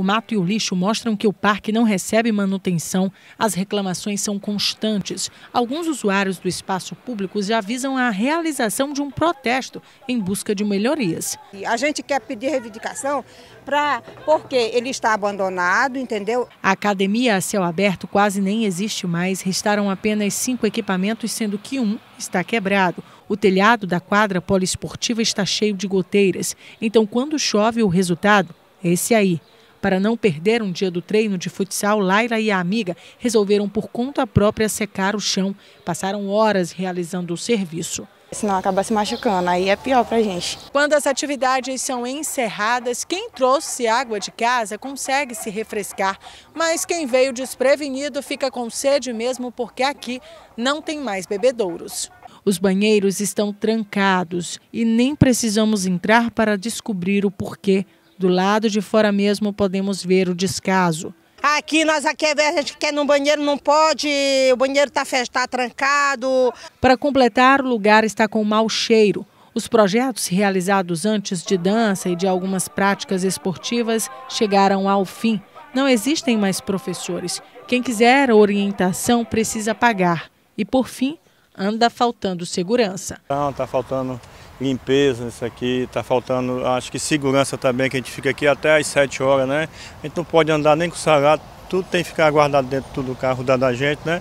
O mato e o lixo mostram que o parque não recebe manutenção. As reclamações são constantes. Alguns usuários do espaço público já avisam a realização de um protesto em busca de melhorias. A gente quer pedir reivindicação para porque ele está abandonado, entendeu? A academia a céu aberto quase nem existe mais. Restaram apenas cinco equipamentos, sendo que um está quebrado. O telhado da quadra poliesportiva está cheio de goteiras. Então, quando chove, o resultado é esse aí. Para não perder um dia do treino de futsal, Laila e a amiga resolveram por conta própria secar o chão. Passaram horas realizando o serviço senão acaba se machucando, aí é pior para a gente. Quando as atividades são encerradas, quem trouxe água de casa consegue se refrescar, mas quem veio desprevenido fica com sede mesmo porque aqui não tem mais bebedouros. Os banheiros estão trancados e nem precisamos entrar para descobrir o porquê. Do lado de fora mesmo podemos ver o descaso. Aqui nós aqui a gente quer no banheiro, não pode, o banheiro está tá trancado. Para completar, o lugar está com mau cheiro. Os projetos realizados antes de dança e de algumas práticas esportivas chegaram ao fim. Não existem mais professores. Quem quiser orientação precisa pagar. E por fim, anda faltando segurança. Não, está faltando limpeza isso aqui, está faltando, acho que segurança também, que a gente fica aqui até às 7 horas, né? A gente não pode andar nem com o salário, tudo tem que ficar guardado dentro do carro da, da gente, né?